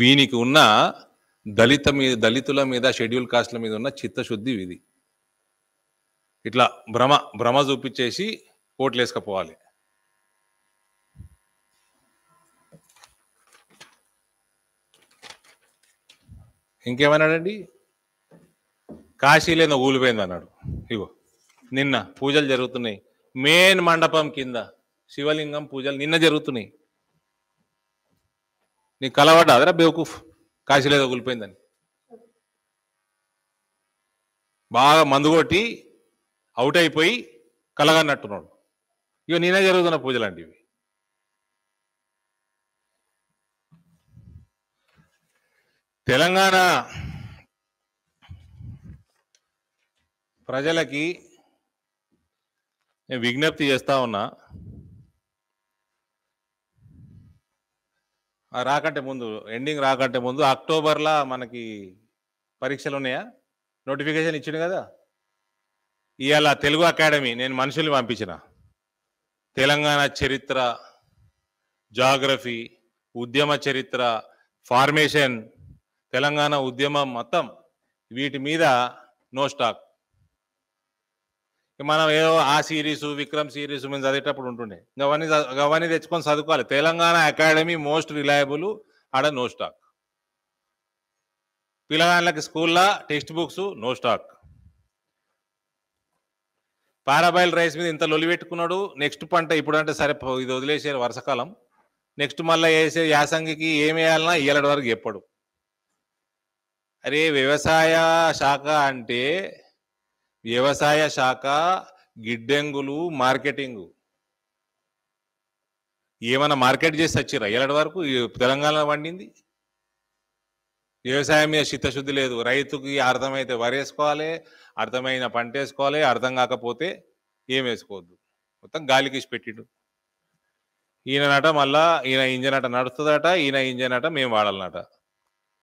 వీనికి ఉన్న దళిత మీద దళితుల మీద షెడ్యూల్ కాస్ట్ల మీద ఉన్న చిత్తశుద్ధి ఇది ఇట్లా భ్రమ భ్రమ చూపించేసి ఓట్లు వేసుకపోవాలి ఇంకేమన్నాడండి కాశీలేదో ఊలిపోయింది అన్నాడు ఇగో నిన్న పూజలు జరుగుతున్నాయి మెయిన్ మండపం కింద శివలింగం పూజలు నిన్న జరుగుతున్నాయి నీకు కలవాడు అదరా బేవకూఫ్ కాశీలేదో కూలిపోయిందని బాగా మందు కొట్టి అవుట్ అయిపోయి కలగన్నట్టున్నాడు ఇక నేనే జరుగుతున్న పూజ లాంటివి తెలంగాణ ప్రజలకి నేను విజ్ఞప్తి చేస్తా ఉన్నా రాకంటే ముందు ఎండింగ్ రాకంటే ముందు అక్టోబర్లో మనకి పరీక్షలు ఉన్నాయా నోటిఫికేషన్ ఇచ్చింది కదా ఇవాళ తెలుగు అకాడమీ నేను మనుషుల్ని పంపించిన తెలంగాణ చరిత్ర జాగ్రఫీ ఉద్యమ చరిత్ర ఫార్మేషన్ తెలంగాణ ఉద్యమం మొత్తం వీటి మీద నో స్టాక్ మనం ఏదో ఆ సిరీస్ విక్రమ్ సిరీస్ మేము చదివేటప్పుడు ఉంటుండే అవన్నీ అవన్నీ తెచ్చుకొని చదువుకోవాలి తెలంగాణ అకాడమీ మోస్ట్ రిలయబుల్ ఆడ నో స్టాక్ పిల్లగాళ్ళకి స్కూల్లో text books no stock parboiled rice మీద ఇంత లొలి పెట్టుకున్నాడు నెక్స్ట్ పంట ఇప్పుడు అంటే సరే ఇది వదిలేసారు వర్షకాలం నెక్స్ట్ మళ్ళీ వేసే యాసంగికి ఏం వేయాలన్నా ఇయ్యలటి వరకు చెప్పడు అరే వ్యవసాయ శాఖ అంటే వ్యవసాయ శాఖ గిడ్డెంగులు మార్కెటింగ్ ఏమైనా మార్కెట్ చేసి వచ్చిరా ఇలాంటి వరకు తెలంగాణలో పండింది వ్యవసాయం మీద చిత్తశుద్ధి లేదు రైతుకి అర్థమైతే వరేసుకోవాలి అర్థమైన పంట వేసుకోవాలి అర్థం కాకపోతే ఏం వేసుకోవద్దు మొత్తం గాలికి పెట్టిండు నట మళ్ళా ఈయన ఇంజన్ నడుస్తుందట ఈయన ఇంజన్ అట మేము వాడాలన్నట